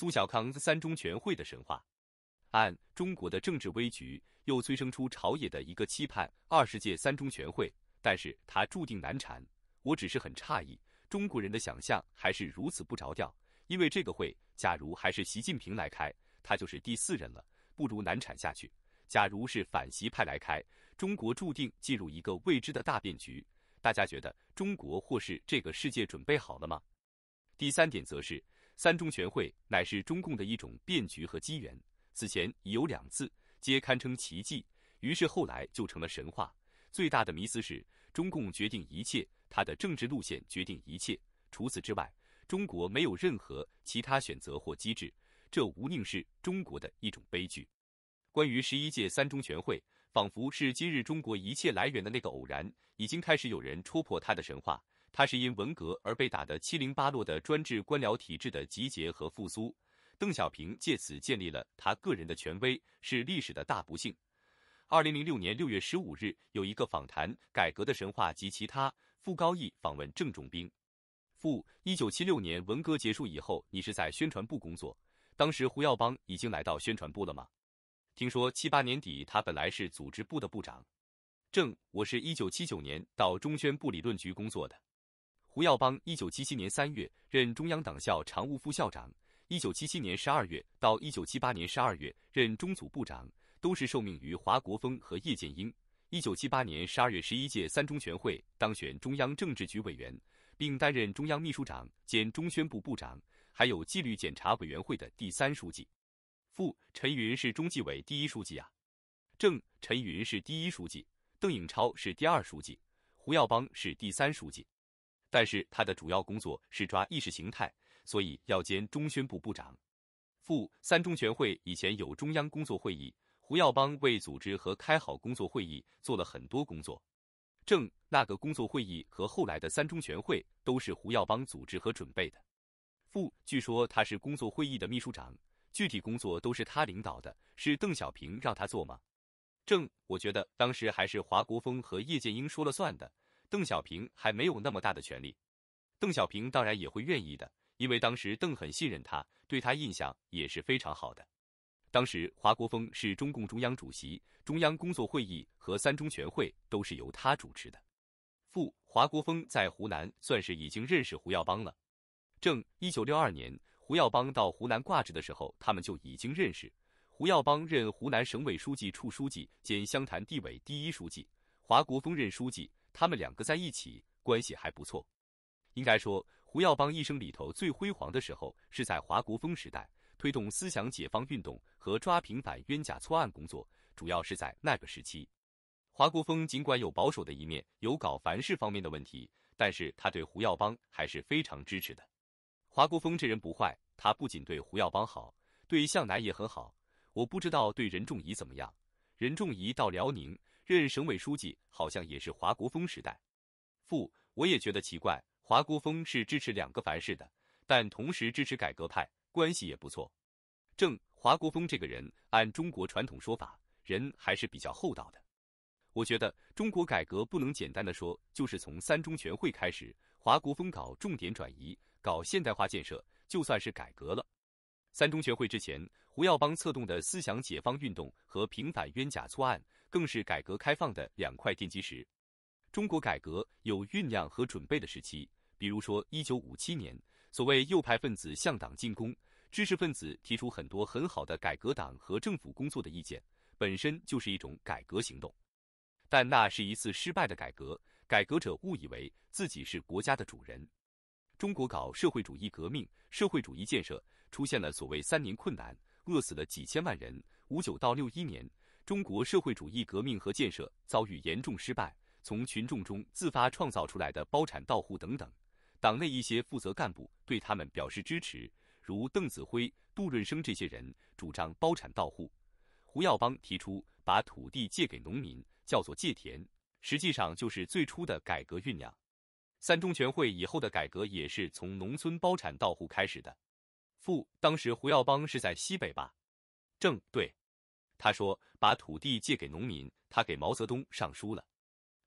苏小康三中全会的神话，按中国的政治危局，又催生出朝野的一个期盼：二十届三中全会。但是它注定难产。我只是很诧异，中国人的想象还是如此不着调。因为这个会，假如还是习近平来开，他就是第四人了，不如难产下去。假如是反习派来开，中国注定进入一个未知的大变局。大家觉得中国或是这个世界准备好了吗？第三点则是。三中全会乃是中共的一种变局和机缘，此前已有两次，皆堪称奇迹，于是后来就成了神话。最大的迷思是，中共决定一切，他的政治路线决定一切，除此之外，中国没有任何其他选择或机制。这无宁是中国的一种悲剧。关于十一届三中全会，仿佛是今日中国一切来源的那个偶然，已经开始有人戳破他的神话。他是因文革而被打得七零八落的专制官僚体制的集结和复苏，邓小平借此建立了他个人的权威，是历史的大不幸。二零零六年六月十五日，有一个访谈，《改革的神话及其他》，傅高义访问郑重兵。傅：一九七六年文革结束以后，你是在宣传部工作，当时胡耀邦已经来到宣传部了吗？听说七八年底，他本来是组织部的部长。郑：我是一九七九年到中宣部理论局工作的。胡耀邦一九七七年三月任中央党校常务副校长，一九七七年十二月到一九七八年十二月任中组部长，都是受命于华国锋和叶剑英。一九七八年十二月，十一届三中全会当选中央政治局委员，并担任中央秘书长兼中宣部部长，还有纪律检查委员会的第三书记。副陈云是中纪委第一书记啊，正陈云是第一书记，邓颖超是第二书记，胡耀邦是第三书记。但是他的主要工作是抓意识形态，所以要兼中宣部部长。副三中全会以前有中央工作会议，胡耀邦为组织和开好工作会议做了很多工作。正那个工作会议和后来的三中全会都是胡耀邦组织和准备的。副据说他是工作会议的秘书长，具体工作都是他领导的，是邓小平让他做吗？正我觉得当时还是华国锋和叶剑英说了算的。邓小平还没有那么大的权利。邓小平当然也会愿意的，因为当时邓很信任他，对他印象也是非常好的。当时华国锋是中共中央主席，中央工作会议和三中全会都是由他主持的。父华国锋在湖南算是已经认识胡耀邦了。正一九六二年，胡耀邦到湖南挂职的时候，他们就已经认识。胡耀邦任湖南省委书记处书记兼湘潭地委第一书记，华国锋任书记。他们两个在一起关系还不错。应该说，胡耀邦一生里头最辉煌的时候是在华国锋时代，推动思想解放运动和抓平反冤假错案工作，主要是在那个时期。华国锋尽管有保守的一面，有搞凡事方面的问题，但是他对胡耀邦还是非常支持的。华国锋这人不坏，他不仅对胡耀邦好，对向南也很好。我不知道对任仲夷怎么样，任仲夷到辽宁。任省委书记好像也是华国锋时代。副，我也觉得奇怪。华国锋是支持两个凡是的，但同时支持改革派，关系也不错。正，华国锋这个人，按中国传统说法，人还是比较厚道的。我觉得中国改革不能简单的说就是从三中全会开始，华国锋搞重点转移，搞现代化建设，就算是改革了。三中全会之前，胡耀邦策动的思想解放运动和平反冤假错案。更是改革开放的两块奠基石。中国改革有酝酿和准备的时期，比如说一九五七年，所谓右派分子向党进攻，知识分子提出很多很好的改革党和政府工作的意见，本身就是一种改革行动。但那是一次失败的改革，改革者误以为自己是国家的主人。中国搞社会主义革命、社会主义建设，出现了所谓三年困难，饿死了几千万人。五九到六一年。中国社会主义革命和建设遭遇严重失败，从群众中自发创造出来的包产到户等等，党内一些负责干部对他们表示支持，如邓子恢、杜润生这些人主张包产到户。胡耀邦提出把土地借给农民，叫做借田，实际上就是最初的改革酝酿。三中全会以后的改革也是从农村包产到户开始的。父，当时胡耀邦是在西北吧？正，对。他说：“把土地借给农民，他给毛泽东上书了。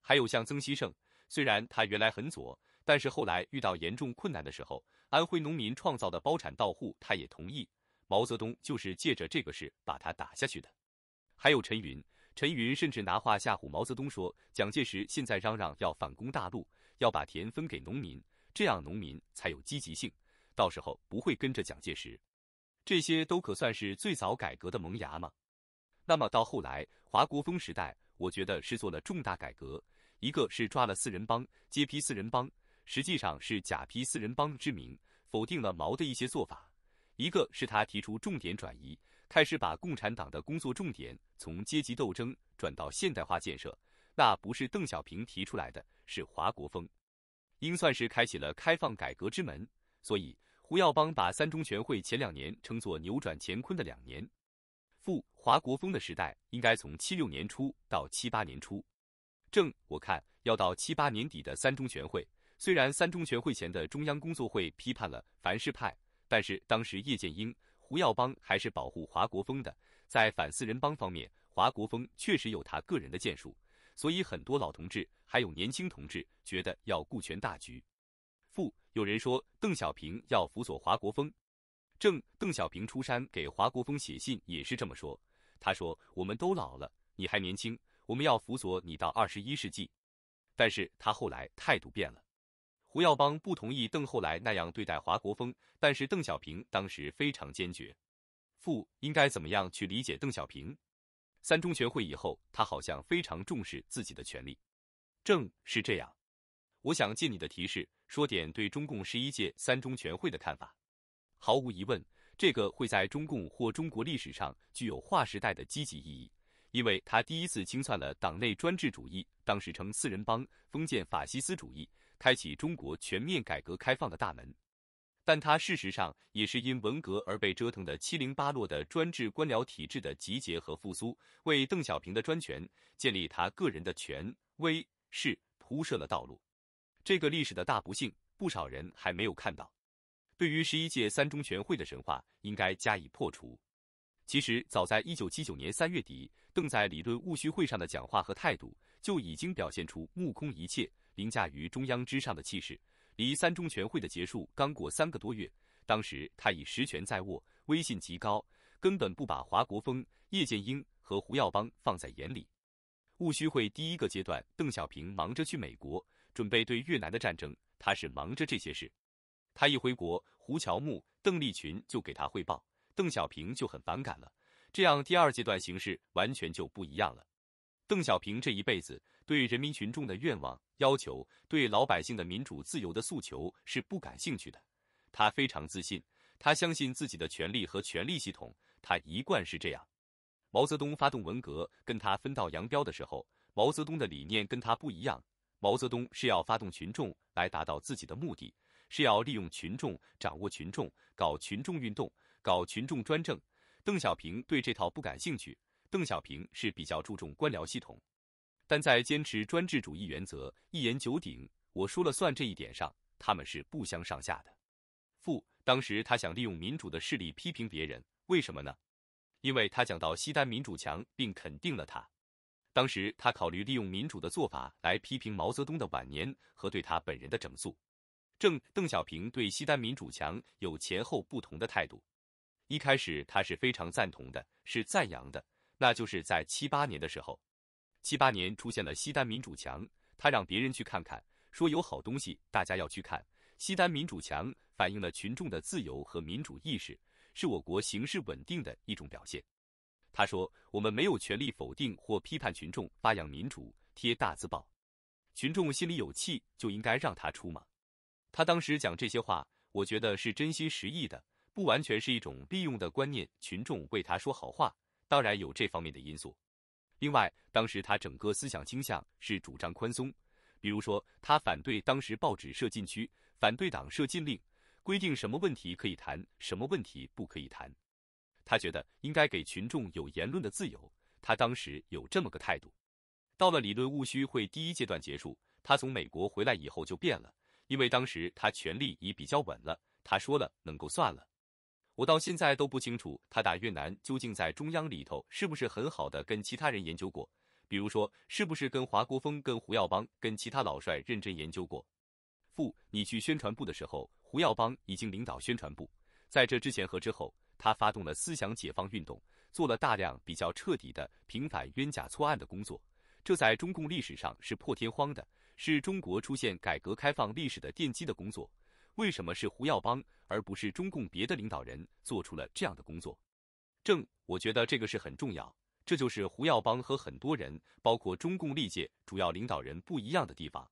还有像曾希圣，虽然他原来很左，但是后来遇到严重困难的时候，安徽农民创造的包产到户，他也同意。毛泽东就是借着这个事把他打下去的。还有陈云，陈云甚至拿话吓唬毛泽东说，蒋介石现在嚷嚷要反攻大陆，要把田分给农民，这样农民才有积极性，到时候不会跟着蒋介石。这些都可算是最早改革的萌芽吗？”那么到后来，华国锋时代，我觉得是做了重大改革。一个是抓了四人帮，揭批四人帮，实际上是假批四人帮之名，否定了毛的一些做法。一个是他提出重点转移，开始把共产党的工作重点从阶级斗争转到现代化建设。那不是邓小平提出来的，是华国锋，应算是开启了开放改革之门。所以胡耀邦把三中全会前两年称作扭转乾坤的两年。华国锋的时代应该从七六年初到七八年初，正我看要到七八年底的三中全会。虽然三中全会前的中央工作会批判了凡是派，但是当时叶剑英、胡耀邦还是保护华国锋的。在反四人帮方面，华国锋确实有他个人的建树，所以很多老同志还有年轻同志觉得要顾全大局。负有人说邓小平要辅佐华国锋，正邓小平出山给华国锋写信也是这么说。他说：“我们都老了，你还年轻，我们要辅佐你到二十一世纪。”但是，他后来态度变了。胡耀邦不同意邓后来那样对待华国锋，但是邓小平当时非常坚决。父应该怎么样去理解邓小平？三中全会以后，他好像非常重视自己的权利。正是这样，我想借你的提示说点对中共十一届三中全会的看法。毫无疑问。这个会在中共或中国历史上具有划时代的积极意义，因为他第一次清算了党内专制主义，当时称“四人帮”封建法西斯主义，开启中国全面改革开放的大门。但他事实上也是因文革而被折腾的七零八落的专制官僚体制的集结和复苏，为邓小平的专权建立他个人的权威势铺设了道路。这个历史的大不幸，不少人还没有看到。对于十一届三中全会的神话，应该加以破除。其实，早在一九七九年三月底，邓在理论务虚会上的讲话和态度，就已经表现出目空一切、凌驾于中央之上的气势。离三中全会的结束刚过三个多月，当时他已实权在握，威信极高，根本不把华国锋、叶剑英和胡耀邦放在眼里。务虚会第一个阶段，邓小平忙着去美国，准备对越南的战争，他是忙着这些事。他一回国，胡乔木、邓丽群就给他汇报，邓小平就很反感了。这样，第二阶段形势完全就不一样了。邓小平这一辈子对人民群众的愿望、要求，对老百姓的民主自由的诉求是不感兴趣的。他非常自信，他相信自己的权力和权力系统，他一贯是这样。毛泽东发动文革，跟他分道扬镳的时候，毛泽东的理念跟他不一样。毛泽东是要发动群众来达到自己的目的。是要利用群众，掌握群众，搞群众运动，搞群众专政。邓小平对这套不感兴趣。邓小平是比较注重官僚系统，但在坚持专制主义原则，一言九鼎，我说了算这一点上，他们是不相上下的。副，当时他想利用民主的势力批评别人，为什么呢？因为他讲到西单民主强，并肯定了他。当时他考虑利用民主的做法来批评毛泽东的晚年和对他本人的整肃。郑邓小平对西单民主墙有前后不同的态度，一开始他是非常赞同的，是赞扬的，那就是在七八年的时候，七八年出现了西单民主墙，他让别人去看看，说有好东西，大家要去看。西单民主墙反映了群众的自由和民主意识，是我国形势稳定的一种表现。他说，我们没有权利否定或批判群众发扬民主，贴大字报，群众心里有气就应该让他出嘛。他当时讲这些话，我觉得是真心实意的，不完全是一种利用的观念。群众为他说好话，当然有这方面的因素。另外，当时他整个思想倾向是主张宽松，比如说他反对当时报纸设禁区，反对党设禁令，规定什么问题可以谈，什么问题不可以谈。他觉得应该给群众有言论的自由。他当时有这么个态度。到了理论务虚会第一阶段结束，他从美国回来以后就变了。因为当时他权力已比较稳了，他说了能够算了。我到现在都不清楚他打越南究竟在中央里头是不是很好的跟其他人研究过，比如说是不是跟华国锋、跟胡耀邦、跟其他老帅认真研究过。父，你去宣传部的时候，胡耀邦已经领导宣传部，在这之前和之后，他发动了思想解放运动，做了大量比较彻底的平反冤假错案的工作，这在中共历史上是破天荒的。是中国出现改革开放历史的奠基的工作，为什么是胡耀邦而不是中共别的领导人做出了这样的工作？正我觉得这个是很重要，这就是胡耀邦和很多人，包括中共历届主要领导人不一样的地方。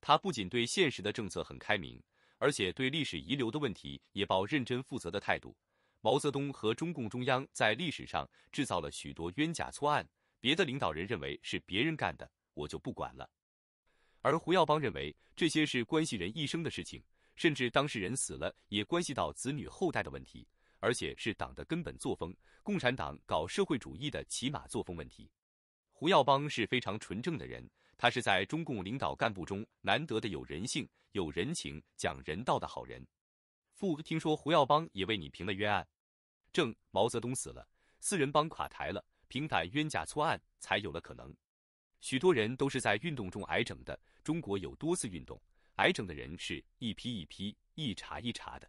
他不仅对现实的政策很开明，而且对历史遗留的问题也抱认真负责的态度。毛泽东和中共中央在历史上制造了许多冤假错案，别的领导人认为是别人干的，我就不管了。而胡耀邦认为，这些是关系人一生的事情，甚至当事人死了也关系到子女后代的问题，而且是党的根本作风，共产党搞社会主义的起码作风问题。胡耀邦是非常纯正的人，他是在中共领导干部中难得的有人性、有人情、讲人道的好人。傅，听说胡耀邦也为你平了冤案。正，毛泽东死了，四人帮垮台了，平反冤假错案才有了可能。许多人都是在运动中挨整的。中国有多次运动，挨整的人是一批一批、一茬一茬的。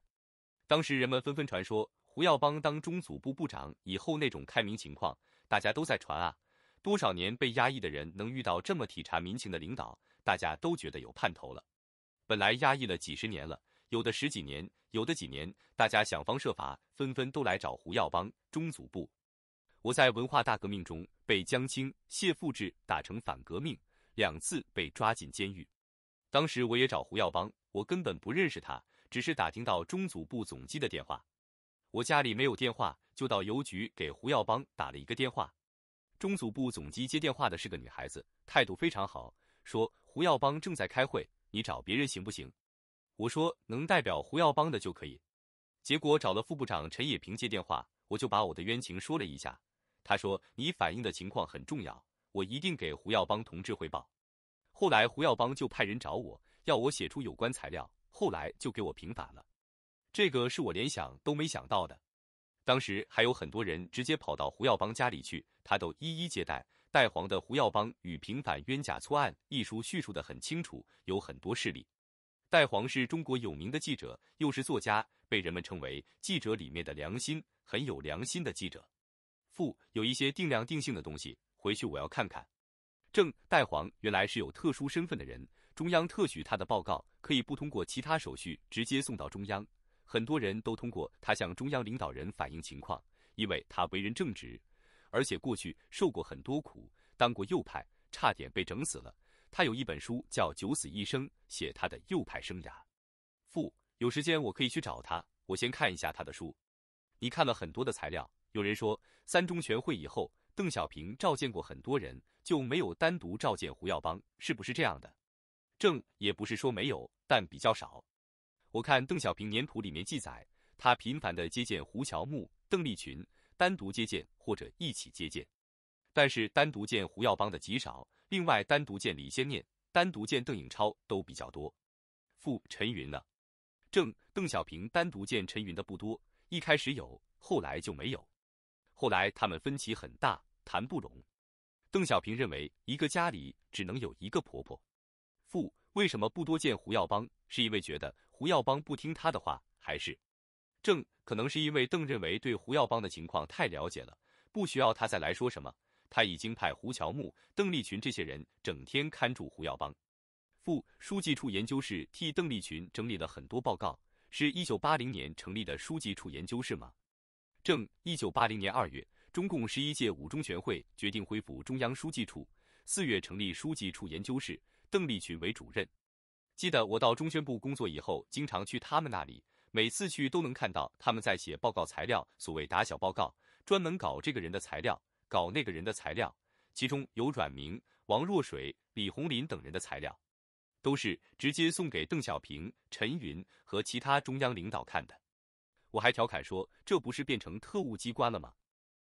当时人们纷纷传说，胡耀邦当中组部部长以后那种开明情况，大家都在传啊。多少年被压抑的人能遇到这么体察民情的领导，大家都觉得有盼头了。本来压抑了几十年了，有的十几年，有的几年，大家想方设法，纷纷都来找胡耀邦、中组部。我在文化大革命中被江青、谢富治打成反革命，两次被抓进监狱。当时我也找胡耀邦，我根本不认识他，只是打听到中组部总机的电话。我家里没有电话，就到邮局给胡耀邦打了一个电话。中组部总机接电话的是个女孩子，态度非常好，说胡耀邦正在开会，你找别人行不行？我说能代表胡耀邦的就可以。结果找了副部长陈野平接电话，我就把我的冤情说了一下。他说：“你反映的情况很重要，我一定给胡耀邦同志汇报。”后来胡耀邦就派人找我，要我写出有关材料。后来就给我平反了，这个是我连想都没想到的。当时还有很多人直接跑到胡耀邦家里去，他都一一接待。戴黄的《胡耀邦与平反冤假错案》一书叙述的很清楚，有很多事例。戴黄是中国有名的记者，又是作家，被人们称为“记者里面的良心”，很有良心的记者。父有一些定量定性的东西，回去我要看看。正代黄原来是有特殊身份的人，中央特许他的报告可以不通过其他手续直接送到中央，很多人都通过他向中央领导人反映情况，因为他为人正直，而且过去受过很多苦，当过右派，差点被整死了。他有一本书叫《九死一生》，写他的右派生涯。父有时间我可以去找他，我先看一下他的书。你看了很多的材料。有人说，三中全会以后，邓小平召见过很多人，就没有单独召见胡耀邦，是不是这样的？正也不是说没有，但比较少。我看《邓小平年谱》里面记载，他频繁的接见胡乔木、邓丽群，单独接见或者一起接见，但是单独见胡耀邦的极少。另外，单独见李先念、单独见邓颖超都比较多。傅陈云呢？正邓小平单独见陈云的不多，一开始有，后来就没有。后来他们分歧很大，谈不拢。邓小平认为一个家里只能有一个婆婆。傅为什么不多见胡耀邦？是因为觉得胡耀邦不听他的话，还是正可能是因为邓认为对胡耀邦的情况太了解了，不需要他再来说什么。他已经派胡乔木、邓丽群这些人整天看住胡耀邦。傅书记处研究室替邓丽群整理了很多报告，是一九八零年成立的书记处研究室吗？正一九八零年二月，中共十一届五中全会决定恢复中央书记处。四月成立书记处研究室，邓力群为主任。记得我到中宣部工作以后，经常去他们那里，每次去都能看到他们在写报告材料，所谓打小报告，专门搞这个人的材料，搞那个人的材料，其中有阮明、王若水、李洪林等人的材料，都是直接送给邓小平、陈云和其他中央领导看的。我还调侃说，这不是变成特务机关了吗？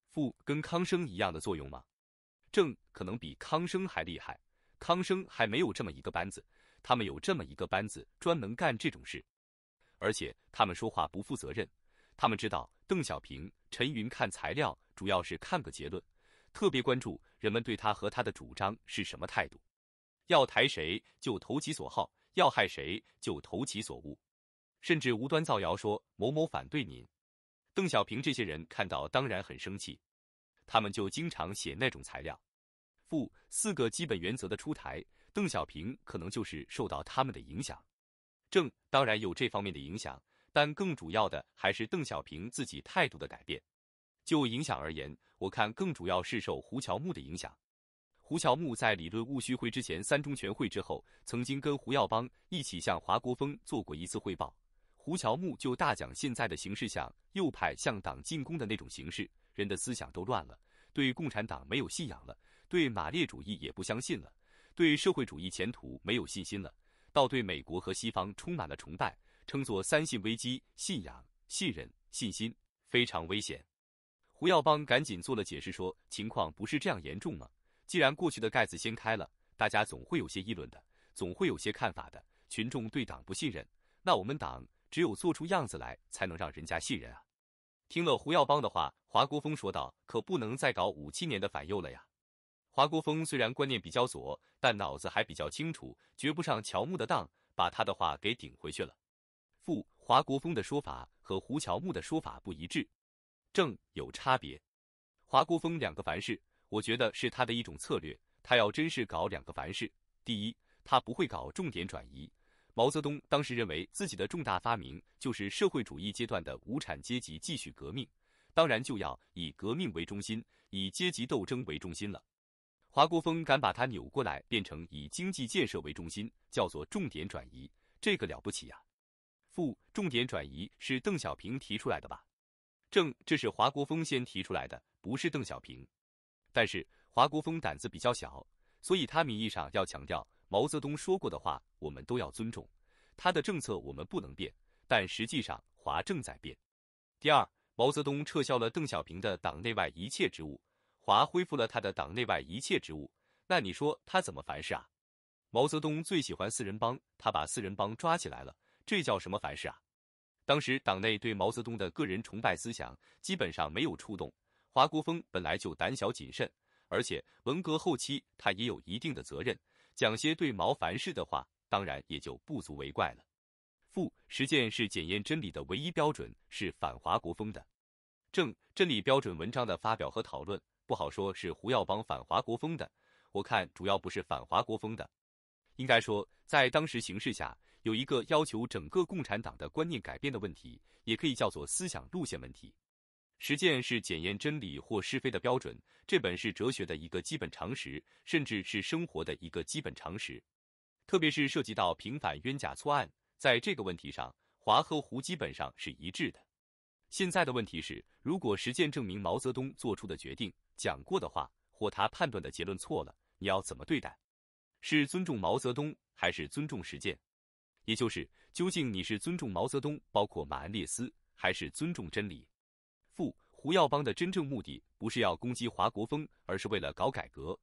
副跟康生一样的作用吗？正可能比康生还厉害。康生还没有这么一个班子，他们有这么一个班子，专门干这种事。而且他们说话不负责任。他们知道邓小平、陈云看材料主要是看个结论，特别关注人们对他和他的主张是什么态度。要抬谁就投其所好，要害谁就投其所恶。甚至无端造谣说某某反对您，邓小平这些人看到当然很生气，他们就经常写那种材料。负四个基本原则的出台，邓小平可能就是受到他们的影响。正当然有这方面的影响，但更主要的还是邓小平自己态度的改变。就影响而言，我看更主要是受胡乔木的影响。胡乔木在理论务虚会之前、三中全会之后，曾经跟胡耀邦一起向华国锋做过一次汇报。胡乔木就大讲现在的形势，像右派向党进攻的那种形势，人的思想都乱了，对共产党没有信仰了，对马列主义也不相信了，对社会主义前途没有信心了，倒对美国和西方充满了崇拜，称作“三信危机”，信仰、信任、信心非常危险。胡耀邦赶紧做了解释，说情况不是这样严重吗？既然过去的盖子掀开了，大家总会有些议论的，总会有些看法的。群众对党不信任，那我们党。只有做出样子来，才能让人家信任啊！听了胡耀邦的话，华国锋说道：“可不能再搞五七年的反右了呀！”华国锋虽然观念比较左，但脑子还比较清楚，绝不上乔木的当，把他的话给顶回去了。副华国锋的说法和胡乔木的说法不一致，正有差别。华国锋两个凡是，我觉得是他的一种策略。他要真是搞两个凡是，第一，他不会搞重点转移。毛泽东当时认为自己的重大发明就是社会主义阶段的无产阶级继续革命，当然就要以革命为中心，以阶级斗争为中心了。华国锋敢把它扭过来，变成以经济建设为中心，叫做重点转移，这个了不起啊！负重点转移是邓小平提出来的吧？正，这是华国锋先提出来的，不是邓小平。但是华国锋胆子比较小，所以他名义上要强调。毛泽东说过的话，我们都要尊重；他的政策，我们不能变。但实际上，华正在变。第二，毛泽东撤销了邓小平的党内外一切职务，华恢复了他的党内外一切职务。那你说他怎么凡事啊？毛泽东最喜欢四人帮，他把四人帮抓起来了，这叫什么凡事啊？当时党内对毛泽东的个人崇拜思想基本上没有触动。华国锋本来就胆小谨慎，而且文革后期他也有一定的责任。讲些对毛凡事的话，当然也就不足为怪了。负实践是检验真理的唯一标准，是反华国风的。正真理标准文章的发表和讨论，不好说是胡耀邦反华国风的，我看主要不是反华国风的，应该说在当时形势下，有一个要求整个共产党的观念改变的问题，也可以叫做思想路线问题。实践是检验真理或是非的标准，这本是哲学的一个基本常识，甚至是生活的一个基本常识。特别是涉及到平反冤假错案，在这个问题上，华和胡基本上是一致的。现在的问题是，如果实践证明毛泽东做出的决定、讲过的话，或他判断的结论错了，你要怎么对待？是尊重毛泽东，还是尊重实践？也就是，究竟你是尊重毛泽东，包括马恩列斯，还是尊重真理？胡耀邦的真正目的不是要攻击华国锋，而是为了搞改革。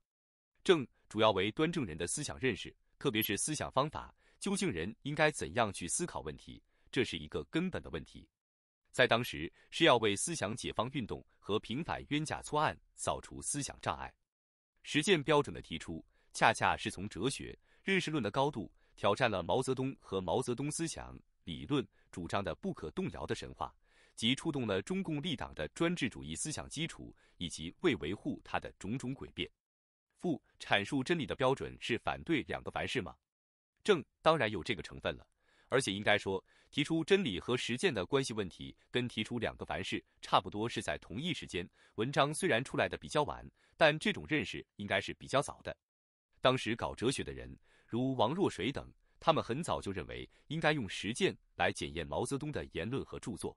正主要为端正人的思想认识，特别是思想方法。究竟人应该怎样去思考问题，这是一个根本的问题。在当时，是要为思想解放运动和平反冤假错案扫除思想障碍。实践标准的提出，恰恰是从哲学认识论的高度，挑战了毛泽东和毛泽东思想理论主张的不可动摇的神话。即触动了中共立党的专制主义思想基础，以及为维护他的种种诡辩。副阐述真理的标准是反对两个凡是吗？正当然有这个成分了，而且应该说，提出真理和实践的关系问题，跟提出两个凡是差不多是在同一时间。文章虽然出来的比较晚，但这种认识应该是比较早的。当时搞哲学的人，如王若水等，他们很早就认为应该用实践来检验毛泽东的言论和著作。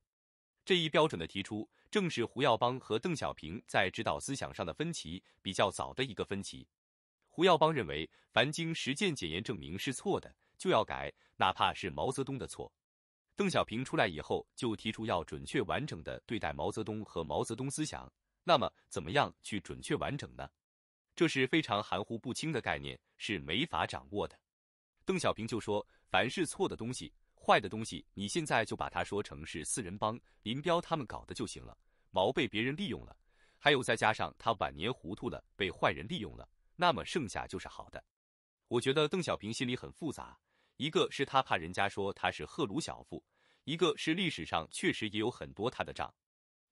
这一标准的提出，正是胡耀邦和邓小平在指导思想上的分歧比较早的一个分歧。胡耀邦认为，凡经实践检验证明是错的，就要改，哪怕是毛泽东的错。邓小平出来以后，就提出要准确完整的对待毛泽东和毛泽东思想。那么，怎么样去准确完整呢？这是非常含糊不清的概念，是没法掌握的。邓小平就说，凡是错的东西。坏的东西，你现在就把它说成是四人帮、林彪他们搞的就行了。毛被别人利用了，还有再加上他晚年糊涂了，被坏人利用了，那么剩下就是好的。我觉得邓小平心里很复杂，一个是他怕人家说他是赫鲁晓夫，一个是历史上确实也有很多他的账。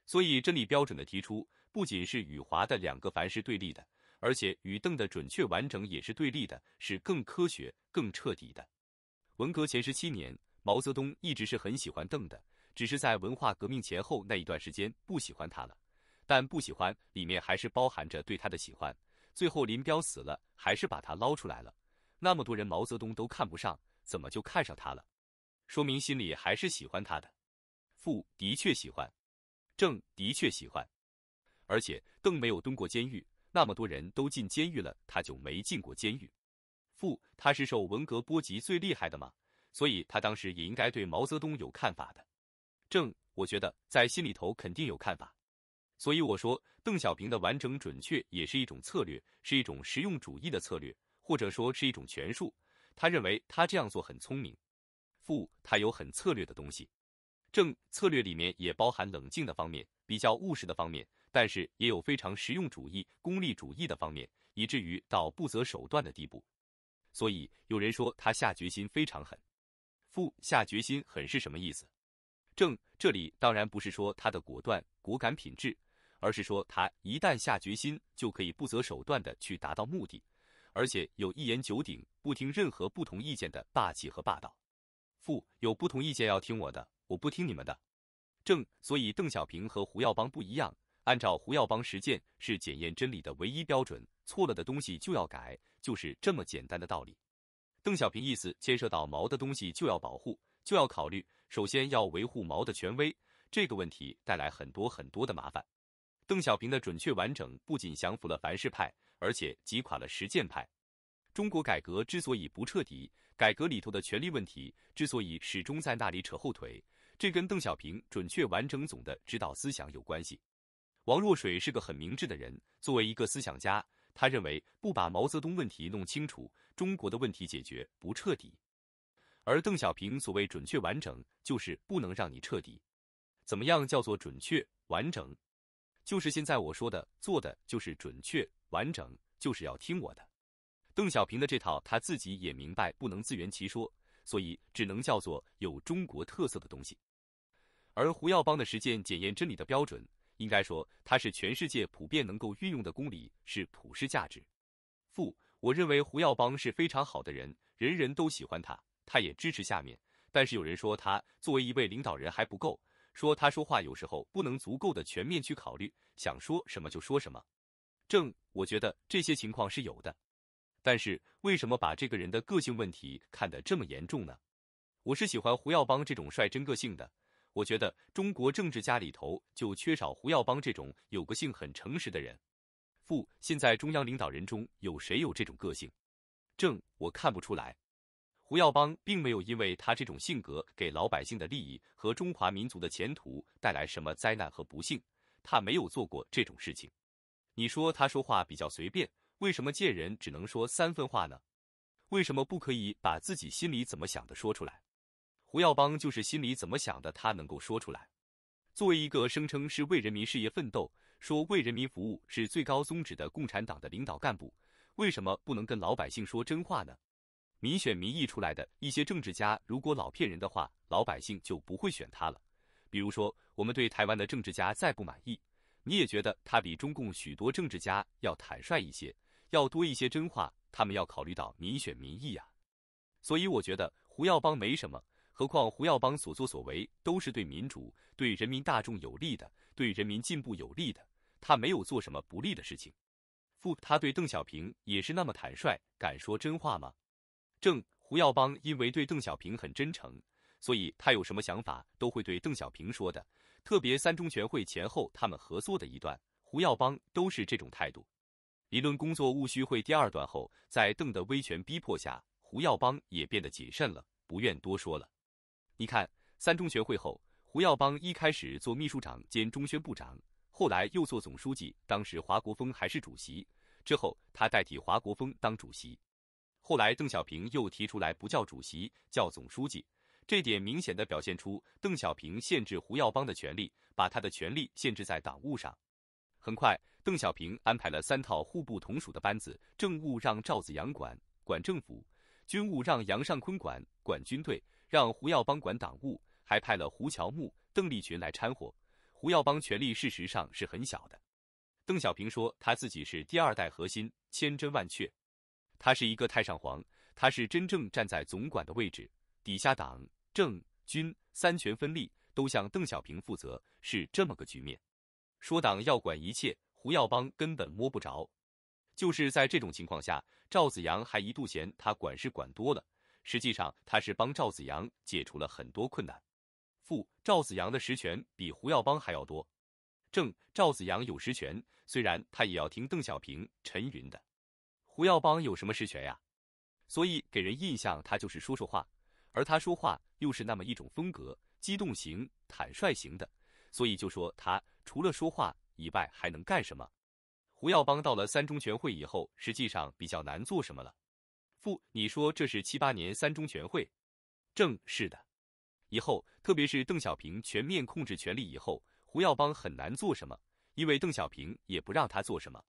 所以，真理标准的提出不仅是与华的两个凡是对立的，而且与邓的准确完整也是对立的，是更科学、更彻底的。文革前十七年。毛泽东一直是很喜欢邓的，只是在文化革命前后那一段时间不喜欢他了。但不喜欢里面还是包含着对他的喜欢。最后林彪死了，还是把他捞出来了。那么多人毛泽东都看不上，怎么就看上他了？说明心里还是喜欢他的。傅的确喜欢，郑的确喜欢，而且邓没有蹲过监狱。那么多人都进监狱了，他就没进过监狱。傅他是受文革波及最厉害的吗？所以他当时也应该对毛泽东有看法的，正我觉得在心里头肯定有看法。所以我说邓小平的完整准确也是一种策略，是一种实用主义的策略，或者说是一种权术。他认为他这样做很聪明，副他有很策略的东西，正策略里面也包含冷静的方面，比较务实的方面，但是也有非常实用主义、功利主义的方面，以至于到不择手段的地步。所以有人说他下决心非常狠。父下决心狠是什么意思？正这里当然不是说他的果断果敢品质，而是说他一旦下决心，就可以不择手段的去达到目的，而且有一言九鼎，不听任何不同意见的霸气和霸道。父有不同意见要听我的，我不听你们的。正所以邓小平和胡耀邦不一样，按照胡耀邦实践是检验真理的唯一标准，错了的东西就要改，就是这么简单的道理。邓小平意思，牵涉到毛的东西就要保护，就要考虑，首先要维护毛的权威。这个问题带来很多很多的麻烦。邓小平的准确完整，不仅降服了凡事派，而且击垮了实践派。中国改革之所以不彻底，改革里头的权力问题之所以始终在那里扯后腿，这跟邓小平准确完整总的指导思想有关系。王若水是个很明智的人，作为一个思想家。他认为不把毛泽东问题弄清楚，中国的问题解决不彻底。而邓小平所谓准确完整，就是不能让你彻底。怎么样叫做准确完整？就是现在我说的做的就是准确完整，就是要听我的。邓小平的这套他自己也明白，不能自圆其说，所以只能叫做有中国特色的东西。而胡耀邦的实践检验真理的标准。应该说，它是全世界普遍能够运用的公理，是普世价值。副，我认为胡耀邦是非常好的人，人人都喜欢他，他也支持下面。但是有人说他作为一位领导人还不够，说他说话有时候不能足够的全面去考虑，想说什么就说什么。正，我觉得这些情况是有的，但是为什么把这个人的个性问题看得这么严重呢？我是喜欢胡耀邦这种率真个性的。我觉得中国政治家里头就缺少胡耀邦这种有个性、很诚实的人。副，现在中央领导人中有谁有这种个性？正，我看不出来。胡耀邦并没有因为他这种性格给老百姓的利益和中华民族的前途带来什么灾难和不幸，他没有做过这种事情。你说他说话比较随便，为什么见人只能说三分话呢？为什么不可以把自己心里怎么想的说出来？胡耀邦就是心里怎么想的，他能够说出来。作为一个声称是为人民事业奋斗、说为人民服务是最高宗旨的共产党的领导干部，为什么不能跟老百姓说真话呢？民选民意出来的一些政治家，如果老骗人的话，老百姓就不会选他了。比如说，我们对台湾的政治家再不满意，你也觉得他比中共许多政治家要坦率一些，要多一些真话。他们要考虑到民选民意呀。所以，我觉得胡耀邦没什么。何况胡耀邦所作所为都是对民主、对人民大众有利的，对人民进步有利的。他没有做什么不利的事情。傅他对邓小平也是那么坦率，敢说真话吗？正胡耀邦因为对邓小平很真诚，所以他有什么想法都会对邓小平说的。特别三中全会前后他们合作的一段，胡耀邦都是这种态度。理论工作务虚会第二段后，在邓的威权逼迫下，胡耀邦也变得谨慎了，不愿多说了。你看，三中全会后，胡耀邦一开始做秘书长兼中宣部长，后来又做总书记。当时华国锋还是主席，之后他代替华国锋当主席。后来邓小平又提出来不叫主席，叫总书记。这点明显的表现出邓小平限制胡耀邦的权利，把他的权利限制在党务上。很快，邓小平安排了三套互不同属的班子，政务让赵子阳管，管政府；军务让杨尚昆管，管军队。让胡耀邦管党务，还派了胡乔木、邓丽群来掺和。胡耀邦权力事实上是很小的。邓小平说他自己是第二代核心，千真万确。他是一个太上皇，他是真正站在总管的位置，底下党政军三权分立都向邓小平负责，是这么个局面。说党要管一切，胡耀邦根本摸不着。就是在这种情况下，赵子阳还一度嫌他管事管多了。实际上，他是帮赵子阳解除了很多困难。父，赵子阳的实权比胡耀邦还要多。正赵子阳有实权，虽然他也要听邓小平、陈云的。胡耀邦有什么实权呀？所以给人印象他就是说说话，而他说话又是那么一种风格，激动型、坦率型的。所以就说他除了说话以外还能干什么？胡耀邦到了三中全会以后，实际上比较难做什么了。不，你说这是七八年三中全会，正是的。以后，特别是邓小平全面控制权力以后，胡耀邦很难做什么，因为邓小平也不让他做什么。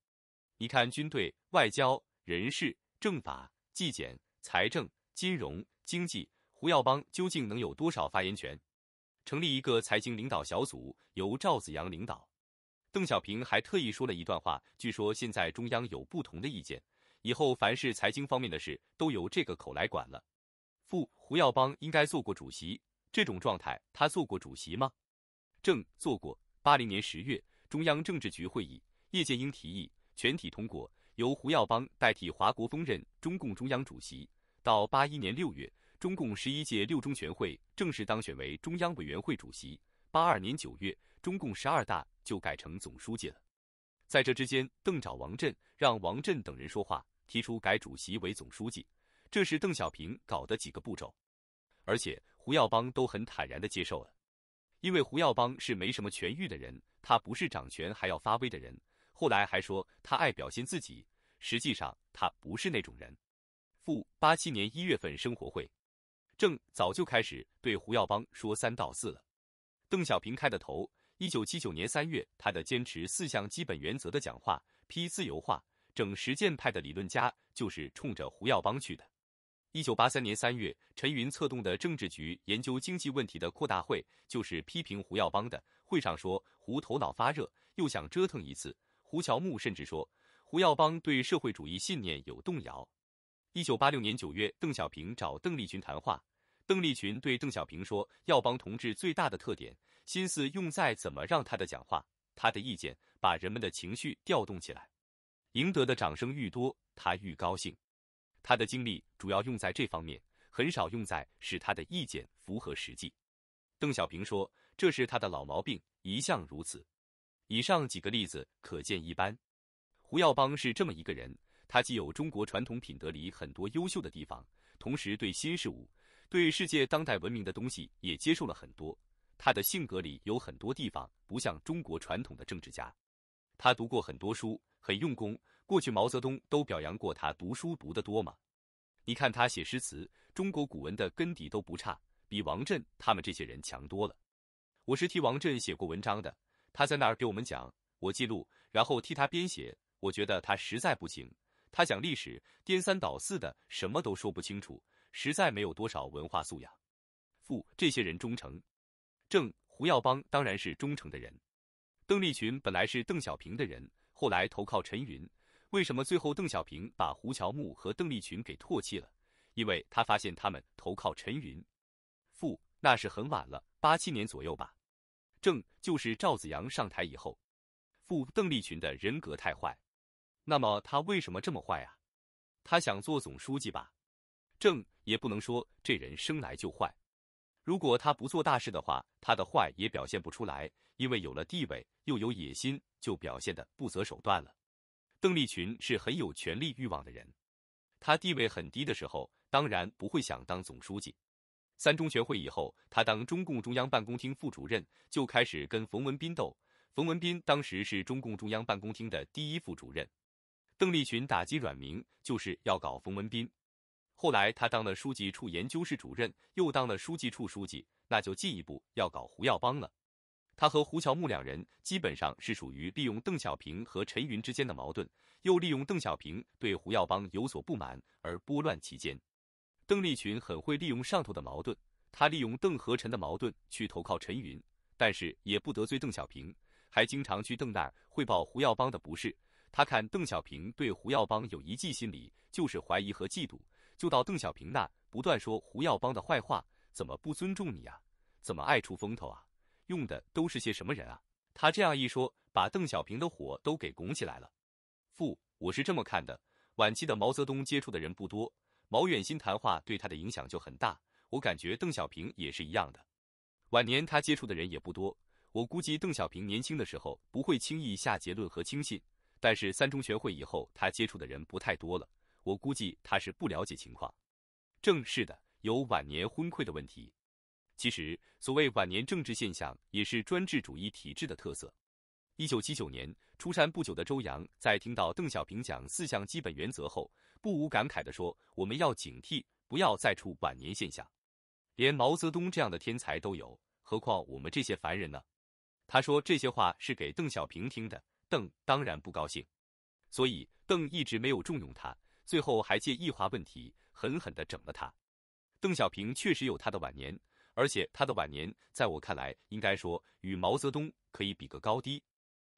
你看，军队、外交、人事、政法、纪检、财政、金融、经济，胡耀邦究竟能有多少发言权？成立一个财经领导小组，由赵子阳领导。邓小平还特意说了一段话，据说现在中央有不同的意见。以后凡是财经方面的事都由这个口来管了。副胡耀邦应该做过主席，这种状态他做过主席吗？正做过。八零年十月中央政治局会议，叶剑英提议全体通过，由胡耀邦代替华国锋任中共中央主席。到八一年六月中共十一届六中全会正式当选为中央委员会主席。八二年九月中共十二大就改成总书记了。在这之间，邓找王震，让王震等人说话。提出改主席为总书记，这是邓小平搞的几个步骤，而且胡耀邦都很坦然的接受了，因为胡耀邦是没什么权欲的人，他不是掌权还要发威的人。后来还说他爱表现自己，实际上他不是那种人。赴八七年一月份生活会，正早就开始对胡耀邦说三道四了。邓小平开的头，一九七九年三月他的坚持四项基本原则的讲话批自由化。整实践派的理论家就是冲着胡耀邦去的。一九八三年三月，陈云策动的政治局研究经济问题的扩大会，就是批评胡耀邦的。会上说胡头脑发热，又想折腾一次。胡乔木甚至说胡耀邦对社会主义信念有动摇。一九八六年九月，邓小平找邓丽群谈话，邓丽群对邓小平说，耀邦同志最大的特点，心思用在怎么让他的讲话、他的意见把人们的情绪调动起来。赢得的掌声愈多，他愈高兴。他的精力主要用在这方面，很少用在使他的意见符合实际。邓小平说：“这是他的老毛病，一向如此。”以上几个例子可见一斑。胡耀邦是这么一个人，他既有中国传统品德里很多优秀的地方，同时对新事物、对世界当代文明的东西也接受了很多。他的性格里有很多地方不像中国传统的政治家。他读过很多书，很用功。过去毛泽东都表扬过他读书读得多嘛。你看他写诗词，中国古文的根底都不差，比王震他们这些人强多了。我是替王震写过文章的，他在那儿给我们讲，我记录，然后替他编写。我觉得他实在不行，他讲历史颠三倒四的，什么都说不清楚，实在没有多少文化素养。副这些人忠诚，正胡耀邦当然是忠诚的人。邓丽群本来是邓小平的人，后来投靠陈云。为什么最后邓小平把胡乔木和邓丽群给唾弃了？因为他发现他们投靠陈云。父，那是很晚了，八七年左右吧。正，就是赵子阳上台以后。父，邓丽群的人格太坏。那么他为什么这么坏啊？他想做总书记吧？正，也不能说这人生来就坏。如果他不做大事的话，他的坏也表现不出来。因为有了地位，又有野心，就表现得不择手段了。邓丽群是很有权力欲望的人，他地位很低的时候，当然不会想当总书记。三中全会以后，他当中共中央办公厅副主任，就开始跟冯文斌斗。冯文斌当时是中共中央办公厅的第一副主任，邓丽群打击阮明，就是要搞冯文斌。后来他当了书记处研究室主任，又当了书记处书记，那就进一步要搞胡耀邦了。他和胡乔木两人基本上是属于利用邓小平和陈云之间的矛盾，又利用邓小平对胡耀邦有所不满而拨乱其间。邓立群很会利用上头的矛盾，他利用邓和陈的矛盾去投靠陈云，但是也不得罪邓小平，还经常去邓那儿汇报胡耀邦的不是。他看邓小平对胡耀邦有一计，心理，就是怀疑和嫉妒。就到邓小平那不断说胡耀邦的坏话，怎么不尊重你啊？怎么爱出风头啊？用的都是些什么人啊？他这样一说，把邓小平的火都给拱起来了。父，我是这么看的，晚期的毛泽东接触的人不多，毛远新谈话对他的影响就很大，我感觉邓小平也是一样的。晚年他接触的人也不多，我估计邓小平年轻的时候不会轻易下结论和轻信，但是三中全会以后他接触的人不太多了。我估计他是不了解情况，正是的，有晚年昏聩的问题。其实，所谓晚年政治现象，也是专制主义体制的特色。一九七九年出山不久的周扬，在听到邓小平讲四项基本原则后，不无感慨地说：“我们要警惕，不要再出晚年现象。连毛泽东这样的天才都有，何况我们这些凡人呢？”他说这些话是给邓小平听的，邓当然不高兴，所以邓一直没有重用他。最后还借异化问题狠狠地整了他。邓小平确实有他的晚年，而且他的晚年在我看来应该说与毛泽东可以比个高低。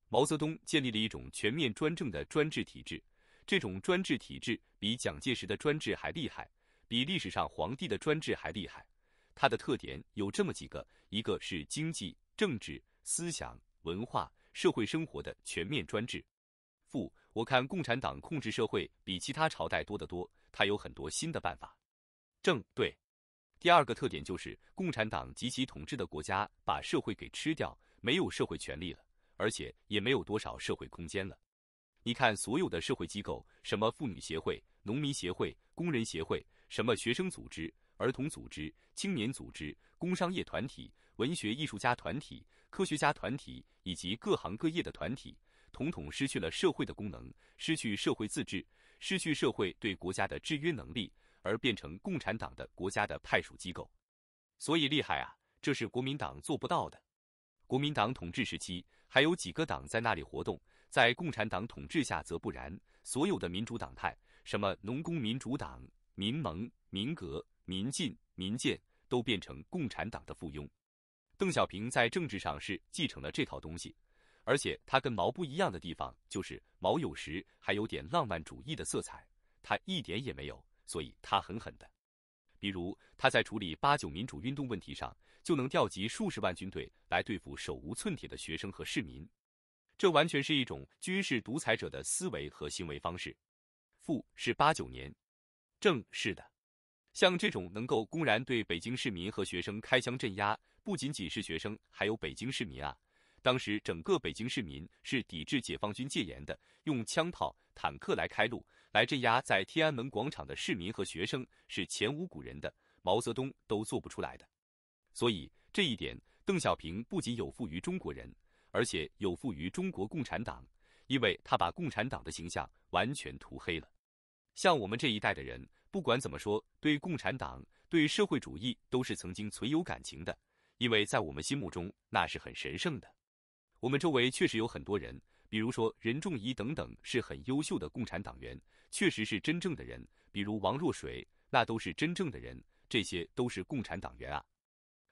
毛泽东建立了一种全面专政的专制体制，这种专制体制比蒋介石的专制还厉害，比历史上皇帝的专制还厉害。它的特点有这么几个：一个是经济、政治、思想、文化、社会生活的全面专制。复我看共产党控制社会比其他朝代多得多，它有很多新的办法。正对，第二个特点就是共产党及其统治的国家把社会给吃掉，没有社会权利了，而且也没有多少社会空间了。你看，所有的社会机构，什么妇女协会、农民协会、工人协会，什么学生组织、儿童组织、青年组织、工商业团体、文学艺术家团体、科学家团体以及各行各业的团体。统统失去了社会的功能，失去社会自治，失去社会对国家的制约能力，而变成共产党的国家的派属机构。所以厉害啊，这是国民党做不到的。国民党统治时期还有几个党在那里活动，在共产党统治下则不然。所有的民主党派，什么农工民主党、民盟、民革、民进、民建，都变成共产党的附庸。邓小平在政治上是继承了这套东西。而且他跟毛不一样的地方，就是毛有时还有点浪漫主义的色彩，他一点也没有，所以他狠狠的。比如他在处理八九民主运动问题上，就能调集数十万军队来对付手无寸铁的学生和市民，这完全是一种军事独裁者的思维和行为方式。富是八九年，正是的，像这种能够公然对北京市民和学生开枪镇压，不仅仅是学生，还有北京市民啊。当时整个北京市民是抵制解放军戒严的，用枪炮、坦克来开路，来镇压在天安门广场的市民和学生，是前无古人的，毛泽东都做不出来的。所以这一点，邓小平不仅有负于中国人，而且有负于中国共产党，因为他把共产党的形象完全涂黑了。像我们这一代的人，不管怎么说，对共产党、对社会主义都是曾经存有感情的，因为在我们心目中那是很神圣的。我们周围确实有很多人，比如说任仲夷等等，是很优秀的共产党员，确实是真正的人。比如王若水，那都是真正的人，这些都是共产党员啊。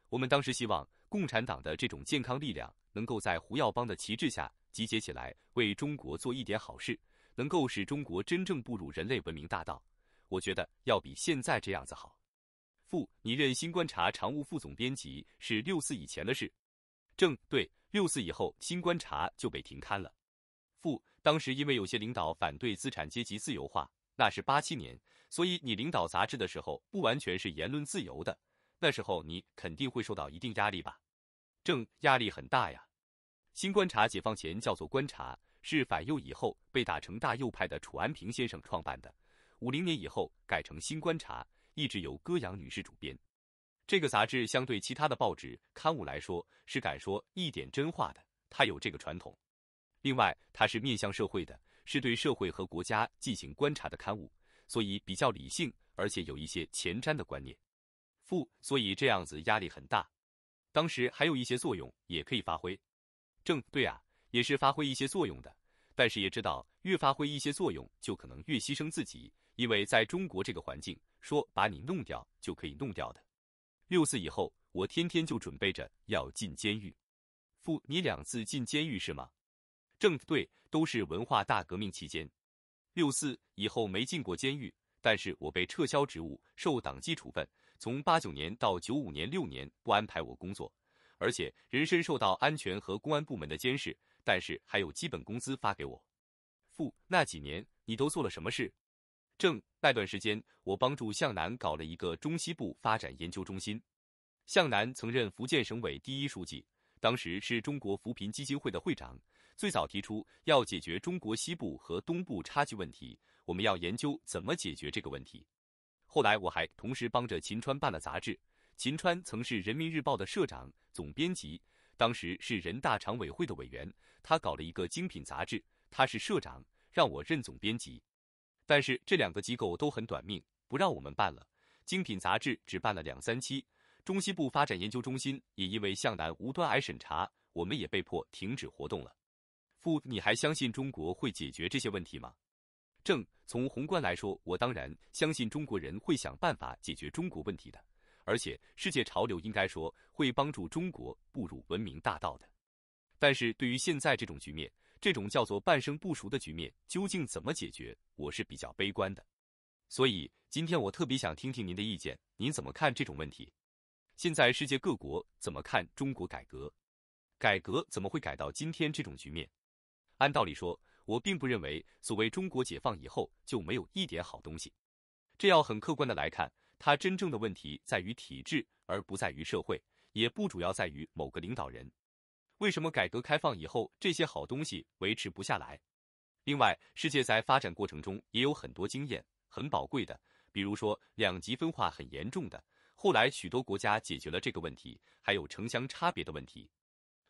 我们当时希望共产党的这种健康力量能够在胡耀邦的旗帜下集结起来，为中国做一点好事，能够使中国真正步入人类文明大道。我觉得要比现在这样子好。副，你任《新观察》常务副总编辑是六四以前的事？正对。六四以后，《新观察》就被停刊了。父当时因为有些领导反对资产阶级自由化，那是八七年，所以你领导杂志的时候，不完全是言论自由的。那时候你肯定会受到一定压力吧？正，压力很大呀。《新观察》解放前叫做《观察》，是反右以后被打成大右派的楚安平先生创办的。五零年以后改成《新观察》，一直由戈阳女士主编。这个杂志相对其他的报纸刊物来说，是敢说一点真话的。它有这个传统。另外，它是面向社会的，是对社会和国家进行观察的刊物，所以比较理性，而且有一些前瞻的观念。负，所以这样子压力很大。当时还有一些作用也可以发挥。正，对啊，也是发挥一些作用的。但是也知道，越发挥一些作用，就可能越牺牲自己，因为在中国这个环境，说把你弄掉就可以弄掉的。六四以后，我天天就准备着要进监狱。父，你两次进监狱是吗？正对，都是文化大革命期间。六四以后没进过监狱，但是我被撤销职务，受党纪处分，从八九年到九五年六年不安排我工作，而且人身受到安全和公安部门的监视。但是还有基本工资发给我。父，那几年你都做了什么事？正那段时间，我帮助向南搞了一个中西部发展研究中心。向南曾任福建省委第一书记，当时是中国扶贫基金会的会长，最早提出要解决中国西部和东部差距问题。我们要研究怎么解决这个问题。后来我还同时帮着秦川办了杂志。秦川曾是人民日报的社长、总编辑，当时是人大常委会的委员。他搞了一个精品杂志，他是社长，让我任总编辑。但是这两个机构都很短命，不让我们办了。精品杂志只办了两三期，中西部发展研究中心也因为向南无端挨审查，我们也被迫停止活动了。傅，你还相信中国会解决这些问题吗？正，从宏观来说，我当然相信中国人会想办法解决中国问题的，而且世界潮流应该说会帮助中国步入文明大道的。但是对于现在这种局面，这种叫做半生不熟的局面究竟怎么解决？我是比较悲观的，所以今天我特别想听听您的意见，您怎么看这种问题？现在世界各国怎么看中国改革？改革怎么会改到今天这种局面？按道理说，我并不认为所谓中国解放以后就没有一点好东西，这要很客观的来看，它真正的问题在于体制，而不在于社会，也不主要在于某个领导人。为什么改革开放以后这些好东西维持不下来？另外，世界在发展过程中也有很多经验，很宝贵的。比如说，两极分化很严重的，后来许多国家解决了这个问题，还有城乡差别的问题。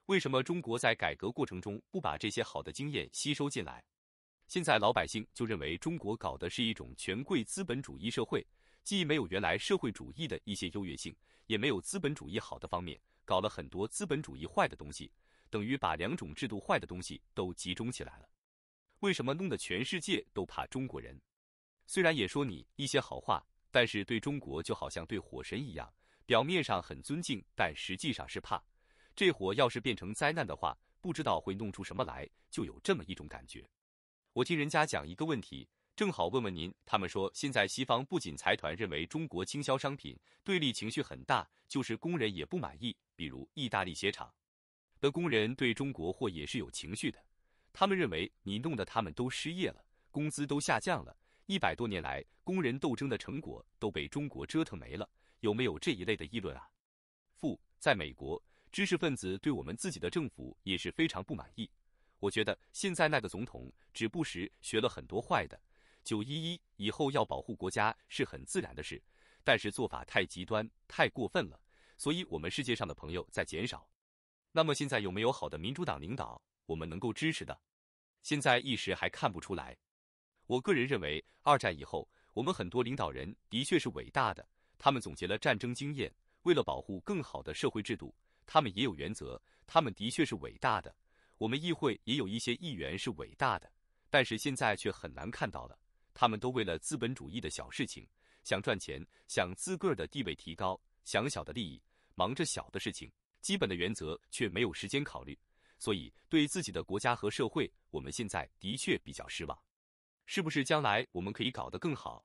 为什么中国在改革过程中不把这些好的经验吸收进来？现在老百姓就认为中国搞的是一种权贵资本主义社会，既没有原来社会主义的一些优越性，也没有资本主义好的方面，搞了很多资本主义坏的东西。等于把两种制度坏的东西都集中起来了，为什么弄得全世界都怕中国人？虽然也说你一些好话，但是对中国就好像对火神一样，表面上很尊敬，但实际上是怕。这火要是变成灾难的话，不知道会弄出什么来，就有这么一种感觉。我听人家讲一个问题，正好问问您，他们说现在西方不仅财团认为中国倾销商品，对立情绪很大，就是工人也不满意，比如意大利鞋厂。的工人对中国货也是有情绪的，他们认为你弄得他们都失业了，工资都下降了。一百多年来，工人斗争的成果都被中国折腾没了，有没有这一类的议论啊？富在美国，知识分子对我们自己的政府也是非常不满意。我觉得现在那个总统只不时学了很多坏的。九一一以后要保护国家是很自然的事，但是做法太极端、太过分了，所以我们世界上的朋友在减少。那么现在有没有好的民主党领导我们能够支持的？现在一时还看不出来。我个人认为，二战以后，我们很多领导人的确是伟大的，他们总结了战争经验，为了保护更好的社会制度，他们也有原则，他们的确是伟大的。我们议会也有一些议员是伟大的，但是现在却很难看到了，他们都为了资本主义的小事情，想赚钱，想自个儿的地位提高，想小的利益，忙着小的事情。基本的原则却没有时间考虑，所以对自己的国家和社会，我们现在的确比较失望。是不是将来我们可以搞得更好？